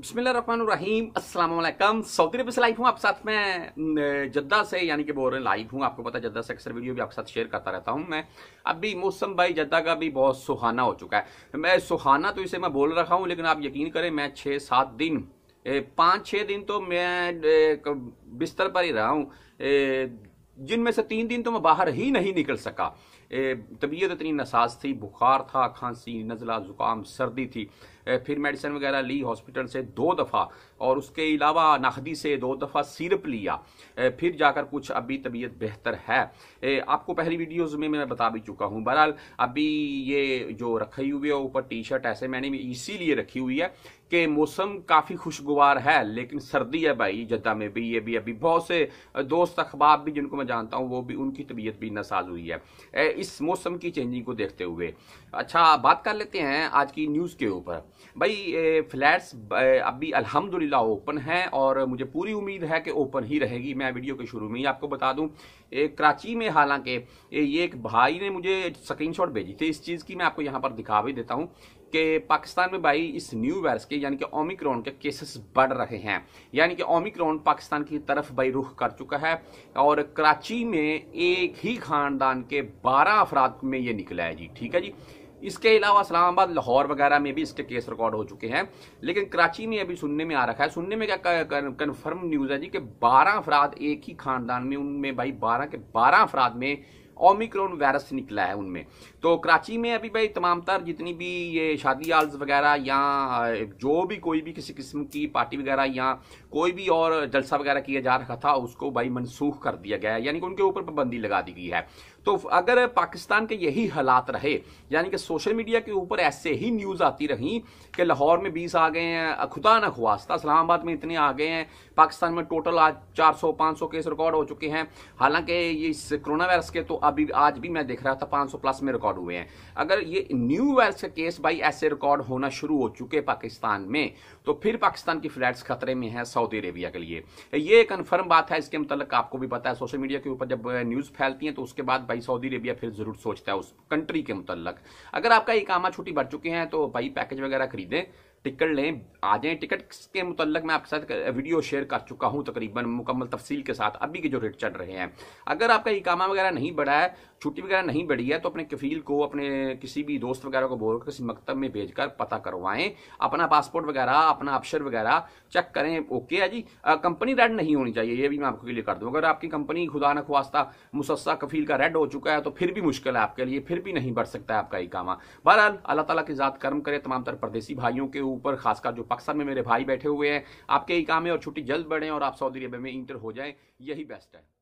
अस्सलाम वालेकुम सऊदी अरब से लाइव हूँ आप साथ में जद्दा से यानी कि बोल हैं लाइव हूँ आपको पता है जद्दा से अक्सर वीडियो भी आपके साथ शेयर करता रहता हूँ मैं अभी मौसम भाई जद्दा का भी बहुत सुहाना हो चुका है मैं सुहाना तो इसे मैं बोल रखा हूँ लेकिन आप यकीन करें मैं छः सात दिन पाँच छः दिन तो मैं बिस्तर पर ही रहा हूँ जिनमें से तीन दिन तो मैं बाहर ही नहीं निकल सका तबीयत इतनी नसाज थी बुखार था खांसी नज़ला ज़ुकाम सर्दी थी फिर मेडिसिन वगैरह ली हॉस्पिटल से दो दफ़ा और उसके अलावा नकदी से दो दफ़ा सिरप लिया फिर जाकर कुछ अभी तबीयत बेहतर है आपको पहली वीडियोज़ में मैं बता भी चुका हूँ बहरहाल अभी ये जो रखी हुई है ऊपर टी शर्ट ऐसे मैंने इसीलिए रखी हुई है कि मौसम काफ़ी खुशगवार है लेकिन सर्दी है भाई जद्दा में भी ये भी अभी बहुत से दोस्त अखबाब भी जिनको मैं जानता हूँ वो भी उनकी तबीयत भी नसाज हुई है इस मौसम की चेंजिंग को देखते हुए अच्छा बात कर लेते हैं आज की न्यूज़ के ऊपर भाई फ्लैट्स अभी अल्हम्दुलिल्लाह ओपन हैं और मुझे पूरी उम्मीद है कि ओपन ही रहेगी मैं वीडियो के शुरू में ही आपको बता दूं कराची में हालांकि ये एक भाई ने मुझे स्क्रीन भेजी थी इस चीज़ की मैं आपको यहाँ पर दिखा भी देता हूँ कि पाकिस्तान में भाई इस न्यू वायरस के यानी कि ओमिक्रॉन के केसेस बढ़ रहे हैं यानी कि ओमिक्रॉन पाकिस्तान की तरफ भाई रुख कर चुका है और कराची में एक ही खानदान के बारह अफराद में ये निकला है जी ठीक है जी इसके अलावा इस्लामाबाद लाहौर वगैरह में भी इसके केस रिकॉर्ड हो चुके हैं लेकिन कराची में अभी सुनने में आ रखा है सुनने में क्या कन्फर्म न्यूज़ है जी कि 12 अफराद एक ही खानदान में उनमें भाई 12 के 12 अफराद में ओमिक्रोन वायरस निकला है उनमें तो कराची में अभी भाई तमाम तर जितनी भी ये शादी आल्स वगैरह या जो भी कोई भी किसी किस्म की पार्टी वगैरह या कोई भी और जलसा वगैरह किया जा रहा था उसको भाई मनसूख कर दिया गया है यानी कि उनके ऊपर पाबंदी लगा दी गई है तो अगर पाकिस्तान के यही हालात रहे यानी कि सोशल मीडिया के ऊपर ऐसे ही न्यूज़ आती रहीं कि लाहौर में बीस आ गए हैं खुदा न खुआस्ता इस्लामाबाद में इतने आ गए हैं पाकिस्तान में टोटल आज चार सौ पाँच सौ केस रिकॉर्ड हो चुके हैं हालांकि ये इस कोरोना वायरस के तो अभी आज भी मैं देख रहा था 500 प्लस में रिकॉर्ड हुए हैं अगर ये न्यू वेल्थ का केस भाई ऐसे रिकॉर्ड होना शुरू हो चुके पाकिस्तान में तो फिर पाकिस्तान की फ्लैट्स खतरे में है सऊदी अरेबिया के लिए ये कन्फर्म बात है इसके मतलब आपको भी पता है सोशल मीडिया के ऊपर जब न्यूज़ फैलती है तो उसके बाद भाई सऊदी अरेबिया फिर ज़रूर सोचता है उस कंट्री के मुतलक अगर आपका ये कामा छुट्टी बढ़ चुके हैं तो भाई पैकेज वगैरह खरीदें टिकट लें आ जाएं टिकट के मुतलक मैं आपके साथ वीडियो शेयर कर चुका हूं तकरीबन मुकम्मल तफसील के साथ अभी के जो रेट चल रहे हैं अगर आपका इकामा वगैरह नहीं बढ़ा है छुट्टी वगैरह नहीं बढ़ी है तो अपने कफील को अपने किसी भी दोस्त वगैरह को बोलकर किसी मकतब में भेजकर पता करवाएं अपना पासपोर्ट वगैरह अपना अफसर वगैरह चेक करें ओके है जी कंपनी रेड नहीं होनी चाहिए ये भी मैं आपको लिए कर दूँ अगर आपकी कंपनी खुदा न खुआस्ता मुसस्सा कफील का रेड हो चुका है तो फिर भी मुश्किल है आपके लिए फिर भी नहीं बढ़ सकता है आपका इकामा बहरहाल अल्लाह तला की ज़ात कर्म करे तमाम तर परदेसी भाइयों के ऊपर खासकर जो पाकिस्तान में मेरे भाई बैठे हुए हैं आपके इकामे और छुट्टी जल्द बढ़ें और आप सऊदी अरब में इंटर हो जाएँ यही बेस्ट है